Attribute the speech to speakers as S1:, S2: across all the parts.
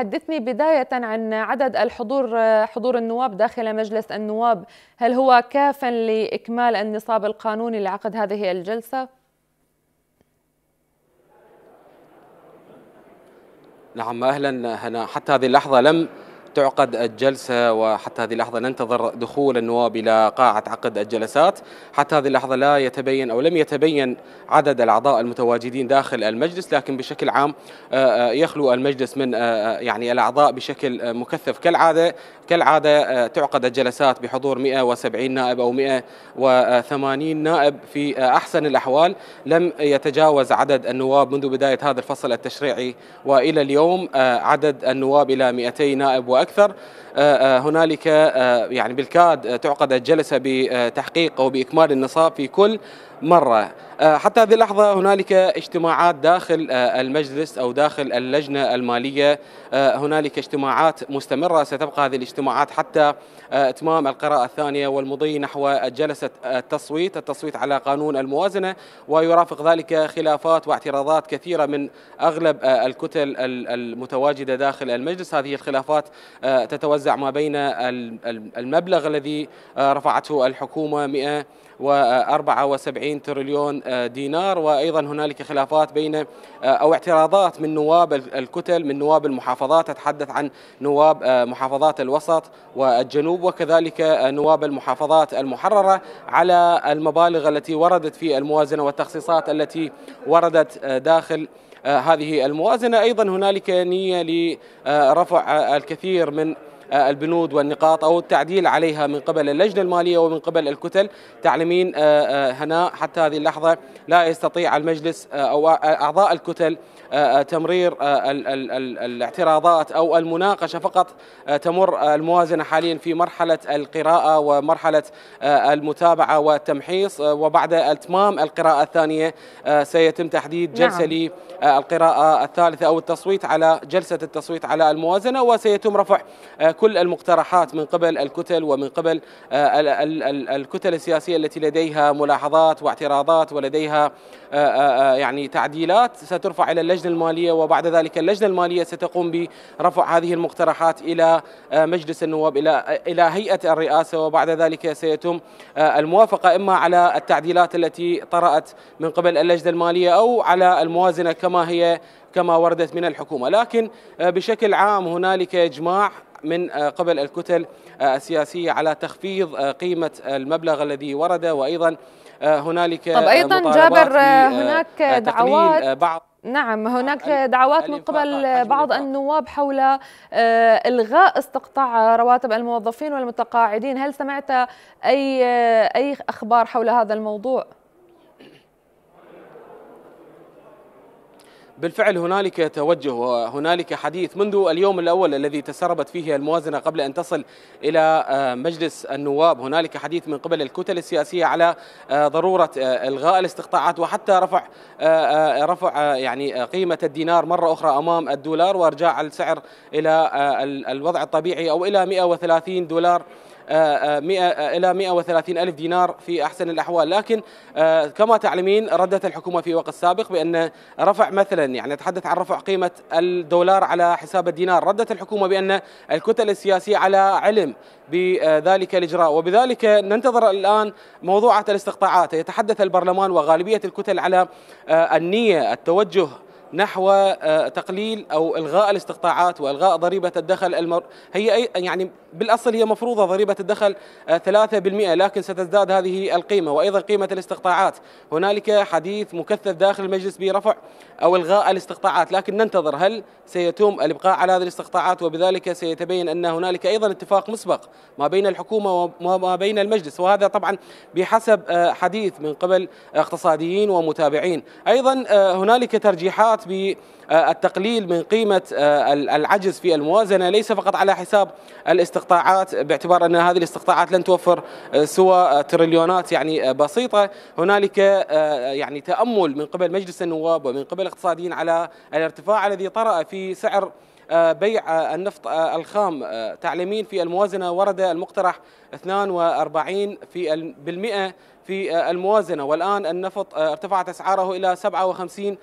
S1: حدثني بداية عن عدد الحضور حضور النواب داخل مجلس النواب هل هو كاف لإكمال النصاب القانوني لعقد هذه الجلسة؟
S2: نعم أهلا هنا حتى هذه اللحظة لم تعقد الجلسة وحتى هذه اللحظة ننتظر دخول النواب إلى قاعة عقد الجلسات حتى هذه اللحظة لا يتبين أو لم يتبين عدد الأعضاء المتواجدين داخل المجلس لكن بشكل عام آه، آه، يخلو المجلس من آه، يعني الأعضاء بشكل مكثف كالعادة كالعادة تعقد الجلسات بحضور 170 نائب أو 180 نائب في أحسن الأحوال لم يتجاوز عدد النواب منذ بداية هذا الفصل التشريعي وإلى اليوم عدد النواب إلى 200 نائب وأكثر واكثر آه، آه، هنالك آه، يعني بالكاد تعقد الجلسه بتحقيق او باكمال النصاب في كل مره حتى هذه اللحظه هنالك اجتماعات داخل المجلس او داخل اللجنه الماليه هنالك اجتماعات مستمره ستبقى هذه الاجتماعات حتى اتمام القراءه الثانيه والمضي نحو جلسه التصويت التصويت على قانون الموازنه ويرافق ذلك خلافات واعتراضات كثيره من اغلب الكتل المتواجده داخل المجلس هذه الخلافات آه، تتوزع ما بين المبلغ الذي آه، رفعته الحكومة 174 تريليون آه، دينار وأيضا هنالك خلافات بين أو اعتراضات من نواب الكتل من نواب المحافظات أتحدث عن نواب محافظات الوسط والجنوب وكذلك نواب المحافظات المحررة على المبالغ التي وردت في الموازنة والتخصيصات التي وردت داخل آه، هذه الموازنة أيضا هنالك نية لرفع الكثير من آه، البنود والنقاط أو التعديل عليها من قبل اللجنة المالية ومن قبل الكتل تعلمين آه، آه، هنا حتى هذه اللحظة لا يستطيع المجلس أو أعضاء الكتل تمرير الاعتراضات أو المناقشة فقط تمر الموازنة حاليا في مرحلة القراءة ومرحلة المتابعة والتمحيص وبعد اتمام القراءة الثانية سيتم تحديد نعم. جلسة نعم. للقراءة الثالثة أو التصويت على جلسة التصويت على الموازنة وسيتم رفع كل المقترحات من قبل الكتل ومن قبل آه، الكتل السياسية التي لديها ملاحظات واعتراضات ولديها آه، آه، يعني تعديلات سترفع إلى اللجنة المالية وبعد ذلك اللجنة المالية ستقوم برفع هذه المقترحات إلى مجلس النواب إلى إلى هيئة الرئاسة وبعد ذلك سيتم الموافقة إما على التعديلات التي طرأت من قبل اللجنة المالية أو على الموازنة كما هي كما وردت من الحكومة لكن بشكل عام هنالك إجماع من آه، قبل الكتل آه، السياسية على تخفيض آه، قيمة المبلغ الذي ورد وأيضا هنالك طب أيضا جابر هناك دعوات بعض
S1: نعم هناك دعوات من قبل بعض النواب حول الغاء استقطاع رواتب الموظفين والمتقاعدين هل سمعت اي اي اخبار حول هذا الموضوع
S2: بالفعل هنالك توجه وهنالك حديث منذ اليوم الأول الذي تسربت فيه الموازنة قبل أن تصل إلى آه، مجلس النواب هنالك حديث من قبل الكتل السياسية على آه، ضرورة آه، إلغاء الاستقطاعات وحتى رفع رفع يعني قيمة الدينار مرة أخرى أمام الدولار وإرجاع السعر إلى الوضع الطبيعي أو إلى 130 دولار 100 آه، آه، آه، إلى 130 ألف دينار في أحسن الأحوال لكن كما تعلمين ردت الحكومة في وقت سابق بأن رفع مثلا يعني نتحدث عن رفع قيمة الدولار على حساب الدينار ردت الحكومة بأن الكتل السياسية على علم بذلك الإجراء وبذلك ننتظر الآن موضوعة الاستقطاعات يتحدث البرلمان وغالبية الكتل على النية التوجه نحو آه، تقليل او الغاء الاستقطاعات والغاء ضريبه الدخل المر... هي أي... يعني بالاصل هي مفروضه ضريبه الدخل 3% آه، لكن ستزداد هذه القيمه وايضا قيمه الاستقطاعات هنالك حديث مكثف داخل المجلس برفع او الغاء الاستقطاعات لكن ننتظر هل سيتم الابقاء على هذه الاستقطاعات وبذلك سيتبين ان هنالك ايضا اتفاق مسبق ما بين الحكومه وما بين المجلس وهذا طبعا بحسب آه، حديث من قبل اقتصاديين ومتابعين ايضا هنالك ترجيحات فقط بالتقليل من قيمة آه، العجز في الموازنة ليس فقط على حساب الاستقطاعات باعتبار أن هذه الاستقطاعات لن توفر آه، سوى تريليونات يعني آه، بسيطة هنالك يعني تأمل من قبل مجلس النواب ومن قبل الاقتصاديين على الارتفاع الذي طرأ في سعر آه، بيع آه، النفط آه، الخام تعليمين في الموازنة ورد المقترح 42% بالمئة في الموازنة والآن النفط ارتفعت أسعاره إلى 57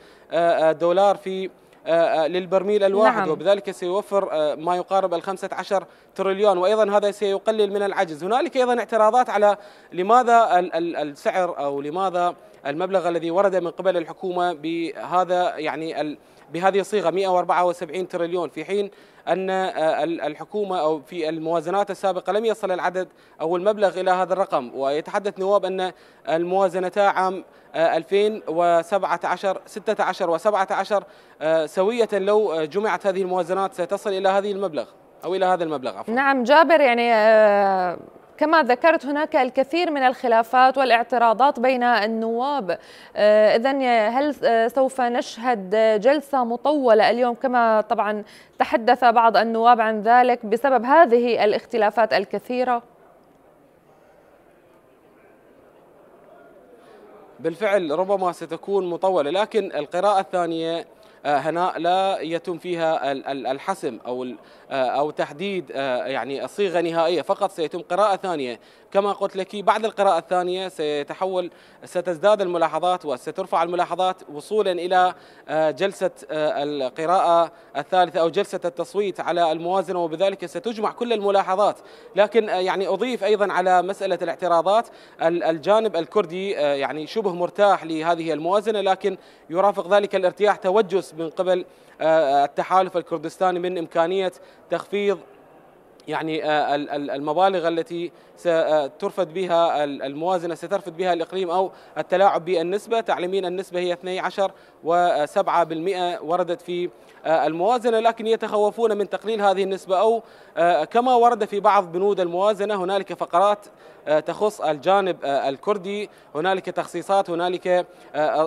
S2: دولار في آه، آه، للبرميل الواحد نعم. وبذلك سيوفر آه، ما يقارب ال 15 تريليون وايضا هذا سيقلل من العجز هنالك ايضا اعتراضات على لماذا السعر او لماذا المبلغ الذي ورد من قبل الحكومه بهذا يعني بهذه الصيغه 174 تريليون في حين أن آه، الحكومة أو في الموازنات السابقة لم يصل العدد أو المبلغ إلى هذا الرقم ويتحدث نواب أن الموازنتا عام 2017 16 و17 سوية لو جمعت هذه الموازنات ستصل إلى هذه المبلغ أو إلى هذا المبلغ عفوا.
S1: نعم جابر يعني آه، كما ذكرت هناك الكثير من الخلافات والاعتراضات بين النواب آه، إذا هل آه، سوف نشهد جلسة مطولة اليوم كما طبعا تحدث بعض النواب عن ذلك بسبب هذه الاختلافات الكثيرة؟
S2: بالفعل ربما ستكون مطولة لكن القراءة الثانية آه، هناء لا يتم فيها الحسم او آه، او تحديد آه، يعني صيغه نهائيه فقط سيتم قراءه ثانيه كما قلت لك بعد القراءه الثانيه سيتحول ستزداد الملاحظات وسترفع الملاحظات وصولا الى جلسه القراءه الثالثه او جلسه التصويت على الموازنه وبذلك ستجمع كل الملاحظات لكن يعني اضيف ايضا على مساله الاعتراضات الجانب الكردي يعني شبه مرتاح لهذه الموازنه لكن يرافق ذلك الارتياح توجس من قبل آه، آه، التحالف الكردستاني من إمكانية تخفيض يعني آه، المبالغ التي سترفد بها الموازنة سترفد بها الإقليم أو التلاعب بالنسبة تعلمين النسبة هي 12 و7% وردت في الموازنة لكن يتخوفون من تقليل هذه النسبة أو كما ورد في بعض بنود الموازنة هنالك فقرات تخص الجانب الكردي هنالك تخصيصات هنالك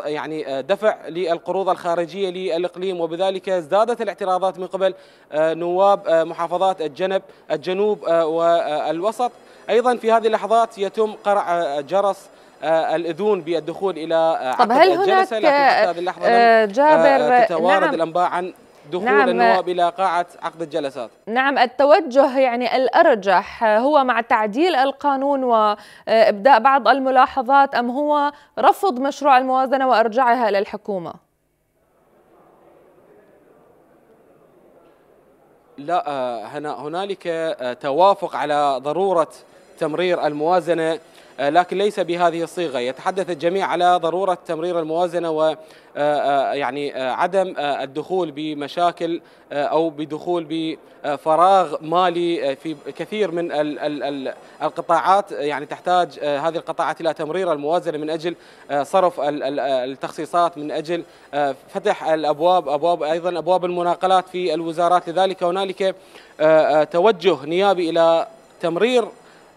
S2: يعني دفع للقروض الخارجية للإقليم وبذلك ازدادت الاعتراضات من قبل نواب محافظات الجنب الجنوب والوسط أيضا في هذه اللحظات يتم قرع آه، جرس آه، الاذون بالدخول الى آه، طب هل هناك هذه اللحظه جابر تتوارد نعم الانباء عن دخول نعم النواب الى قاعه عقد الجلسات
S1: نعم التوجه يعني الارجح هو مع تعديل القانون وابداء بعض الملاحظات ام هو رفض مشروع الموازنه وارجاعها الى الحكومه
S2: لا هنا هنالك توافق على ضروره تمرير الموازنة آه، لكن ليس بهذه الصيغة يتحدث الجميع على ضرورة تمرير الموازنة و آه، آه، يعني عدم الدخول بمشاكل أو بدخول بفراغ مالي في كثير من القطاعات يعني تحتاج هذه القطاعات إلى تمرير الموازنة من أجل صرف التخصيصات من أجل فتح الأبواب أبواب أيضا أبواب المناقلات في الوزارات لذلك هنالك توجه نيابي إلى تمرير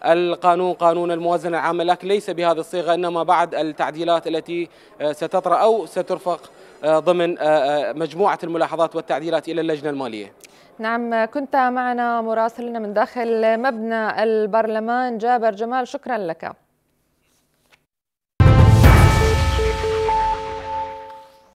S2: القانون قانون الموازنة العامة لكن ليس بهذه الصيغة إنما بعد التعديلات التي آه، ستطرأ أو سترفق آه، ضمن آه، مجموعة الملاحظات والتعديلات إلى اللجنة المالية
S1: نعم كنت معنا مراسلنا من داخل مبنى البرلمان جابر جمال شكرا لك